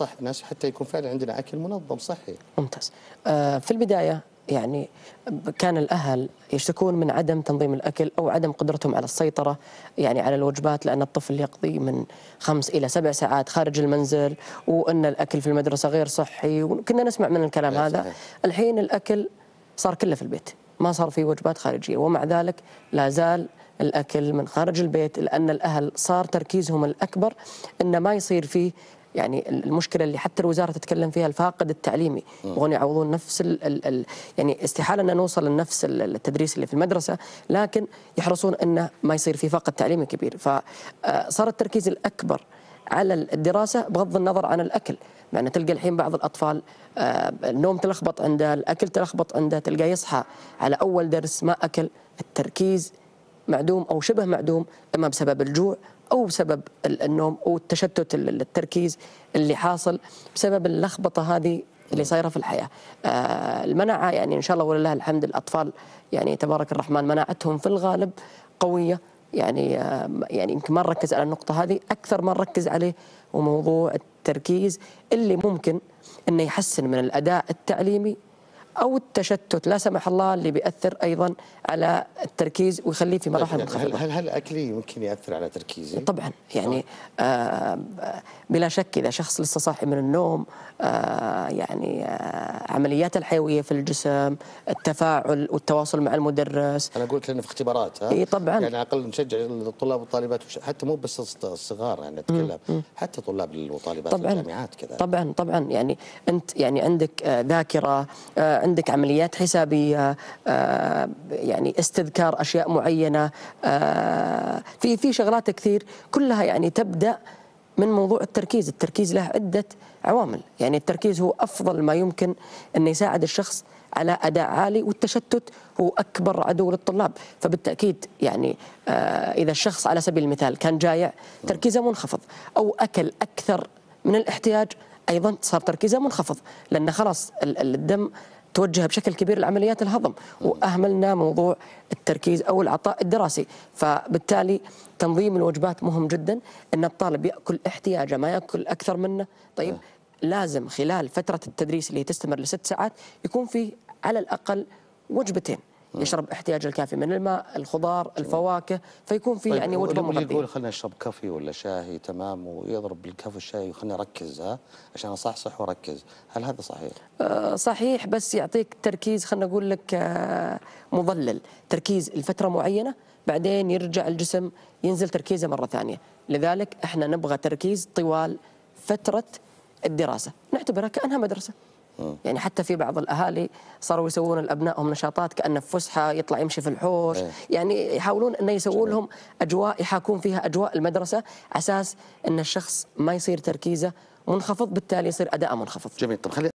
صح الناس حتى يكون فعلا عندنا اكل منظم صحي ممتاز آه، في البدايه يعني كان الاهل يشتكون من عدم تنظيم الاكل او عدم قدرتهم على السيطره يعني على الوجبات لان الطفل يقضي من خمس الى سبع ساعات خارج المنزل وان الاكل في المدرسه غير صحي وكنا نسمع من الكلام هذا صحيح. الحين الاكل صار كله في البيت ما صار في وجبات خارجيه ومع ذلك لا زال الاكل من خارج البيت لان الاهل صار تركيزهم الاكبر انه ما يصير فيه يعني المشكله اللي حتى الوزاره تتكلم فيها الفاقد التعليمي يبغون يعوضون نفس الـ الـ يعني استحاله ان نوصل لنفس التدريس اللي في المدرسه لكن يحرصون انه ما يصير في فاقد تعليمي كبير فصار آه، التركيز الاكبر على الدراسه بغض النظر عن الاكل مع يعني أن تلقى الحين بعض الأطفال آه، النوم تلخبط عنده الأكل تلخبط عنده تلقى يصحى على أول درس ما أكل التركيز معدوم أو شبه معدوم إما بسبب الجوع أو بسبب النوم أو التشتت التركيز اللي حاصل بسبب اللخبطة هذه اللي صايره في الحياه. آه، المناعه يعني ان شاء الله ولله الحمد الاطفال يعني تبارك الرحمن مناعتهم في الغالب قويه يعني آه، يعني يمكن ما نركز على النقطه هذه اكثر ما نركز عليه وموضوع التركيز اللي ممكن انه يحسن من الاداء التعليمي او التشتت لا سمح الله اللي بياثر ايضا على التركيز ويخليه في مراحل طيب، يعني متخلفه هل هل اكلي يمكن ياثر على تركيزي طبعا يعني آه بلا شك اذا شخص لسه صاحي من النوم آه يعني آه عمليات الحيويه في الجسم التفاعل والتواصل مع المدرس انا قلت لانه في اختبارات ها اي طبعا يعني اقل نشجع الطلاب والطالبات حتى مو بس الصغار يعني اتكلم حتى طلاب وطالبات الجامعات كذا طبعا طبعا يعني انت يعني عندك آه، ذاكره آه، عندك عمليات حسابيه آه، آه، يعني استذكار اشياء معينه آه، في في شغلات كثير كلها يعني تبدا من موضوع التركيز التركيز له عده عوامل يعني التركيز هو افضل ما يمكن ان يساعد الشخص على اداء عالي والتشتت هو اكبر عدو للطلاب فبالتاكيد يعني اذا الشخص على سبيل المثال كان جايع تركيزه منخفض او اكل اكثر من الاحتياج ايضا صار تركيزه منخفض لان خلاص الدم توجه بشكل كبير لعمليات الهضم واهملنا موضوع التركيز او العطاء الدراسي فبالتالي تنظيم الوجبات مهم جدا ان الطالب ياكل احتياجه ما ياكل اكثر منه طيب لازم خلال فتره التدريس اللي تستمر لست ساعات يكون فيه على الاقل وجبتين آه. يشرب احتياج الكافي من الماء الخضار الفواكه فيكون في طيب، يعني وجبه مغذيه يقول خلينا نشرب كافي ولا شاي تمام ويضرب بالكافي والشاي وخليني اركز ها عشان اصحصح واركز هل هذا صحيح آه صحيح بس يعطيك تركيز خلينا اقول لك آه مضلل تركيز لفتره معينه بعدين يرجع الجسم ينزل تركيزه مره ثانيه لذلك احنا نبغى تركيز طوال فتره الدراسه نعتبرها كانها مدرسه يعني حتى في بعض الاهالي صاروا يسوون لابنائهم نشاطات كانه في فسحه يطلع يمشي في الحوش إيه. يعني يحاولون انه يسوون لهم اجواء يحاكون فيها اجواء المدرسه اساس ان الشخص ما يصير تركيزه منخفض بالتالي يصير اداءه منخفض جميل طب خلي